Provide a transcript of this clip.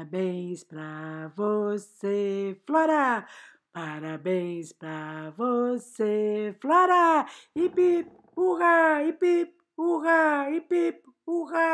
Parabéns para você, Flora! Parabéns para você, Flora! Hip, hurra! Hip, hurra! Hip, hip, hurra!